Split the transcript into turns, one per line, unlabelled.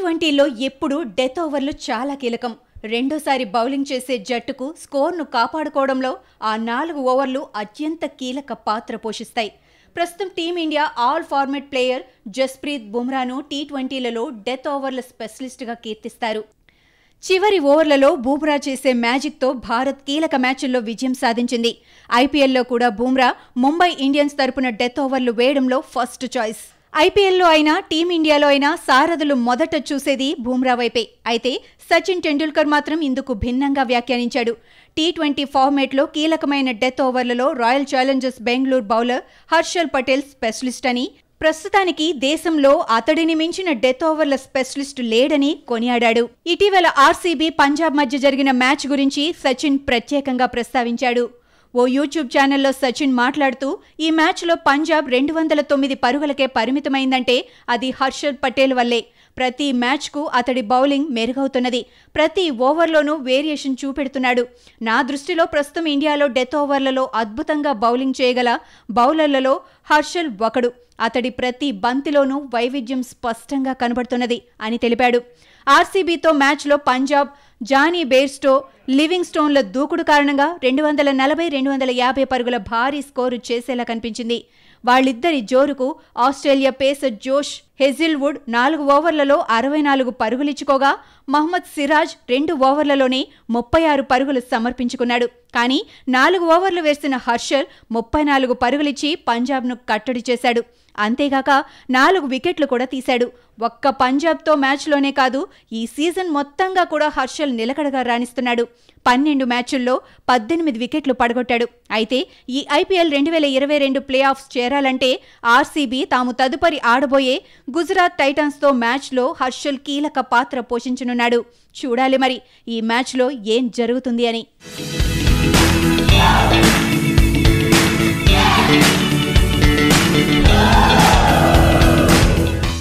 ట్వంటీలో ఎప్పుడూ డెత్ ఓవర్లు చాలా కీలకం రెండోసారి బౌలింగ్ చేసే జట్టుకు స్కోర్ను కాపాడుకోవడంలో ఆ నాలుగు ఓవర్లు అత్యంత కీలక పాత్ర పోషిస్తాయి ప్రస్తుతం team India all format player Jasprit బుమ్రాను టీ ట్వంటీలలో డెత్ ఓవర్ల స్పెషలిస్ట్గా కీర్తిస్తారు చివరి ఓవర్లలో బూమ్రా చేసే మ్యాజిక్తో భారత్ కీలక మ్యాచ్ల్లో విజయం సాధించింది ఐపీఎల్లో కూడా బూమ్రా ముంబై ఇండియన్స్ తరపున డెత్ ఓవర్లు వేయడంలో ఫస్ట్ చాయిస్ ఐపీఎల్లో అయినా టీమిండియాలో అయినా సారథులు మొదట చూసేది బూమ్రా వైపే అయితే సచిన్ టెండూల్కర్ మాత్రం ఇందుకు భిన్నంగా వ్యాఖ్యానించాడు టీ ట్వంటీ ఫార్మేట్లో కీలకమైన డెత్ ఓవర్లలో Royal Challengers Bengaluru bowler Harshal Patel specialist అని ప్రస్తుతానికి దేశంలో అతడిని మించిన డెత్ ఓవర్ల స్పెషలిస్ట్ లేడని కొనియాడాడు ఇటీవల ఆర్సీబీ పంజాబ్ మధ్య జరిగిన మ్యాచ్ గురించి సచిన్ ప్రత్యేకంగా ప్రస్తావించాడు ఓ యూట్యూబ్ ఛానల్లో సచిన్ మాట్లాడుతూ ఈ మ్యాచ్లో పంజాబ్ రెండు వందల తొమ్మిది పరుగులకే పరిమితమైందంటే అది హర్షద్ పటేల్ వల్లే ప్రతి మ్యాచ్కు అతడి బౌలింగ్ మెరుగవుతున్నది ప్రతి ఓవర్లోనూ వేరియేషన్ చూపెడుతున్నాడు నా దృష్టిలో ప్రస్తుతం ఇండియాలో డెత్ ఓవర్లలో అద్భుతంగా బౌలింగ్ చేయగల బౌలర్లలో హర్షల్ ఒకడు అతడి ప్రతి బంతిలోనూ వైవిధ్యం స్పష్టంగా కనబడుతున్నది అని తెలిపాడు ఆర్సీబీతో మ్యాచ్లో పంజాబ్ జానీ బేర్స్టో లివింగ్ స్టోన్ల దూకుడు కారణంగా రెండు వందల నలభై రెండు వందల యాభై పరుగుల భారీ స్కోరు చేసేలా కనిపించింది వాళ్ళిద్దరి జోరుకు ఆస్ట్రేలియా పేసర్ జోష్ హెజిల్వుడ్ నాలుగు ఓవర్లలో అరవై నాలుగు పరుగులిచ్చుకోగా మహ్మద్ సిరాజ్ రెండు ఓవర్లలోనే ముప్పై ఆరు పరుగులు సమర్పించుకున్నాడు కానీ నాలుగు ఓవర్లు వేసిన హర్షల్ ముప్పై నాలుగు పరుగులిచ్చి పంజాబ్ను కట్టడి చేశాడు అంతేగాక నాలుగు వికెట్లు కూడా తీశాడు ఒక్క పంజాబ్తో మ్యాచ్లోనే కాదు ఈ సీజన్ మొత్తంగా కూడా హర్షల్ నిలకడగా రాణిస్తున్నాడు పన్నెండు మ్యాచుల్లో పద్దెనిమిది వికెట్లు పడగొట్టాడు అయితే ఈ ఐపీఎల్ రెండు వేల ఇరవై రెండు ప్లే ఆఫ్స్ చేరాలంటే ఆర్సీబీ తాము తదుపరి ఆడబోయే గుజరాత్ టైటన్స్తో మ్యాచ్లో హర్షల్ కీలక పాత్ర పోషించనున్నాడు చూడాలి మరి ఈ మ్యాచ్లో ఏం జరుగుతుంది అని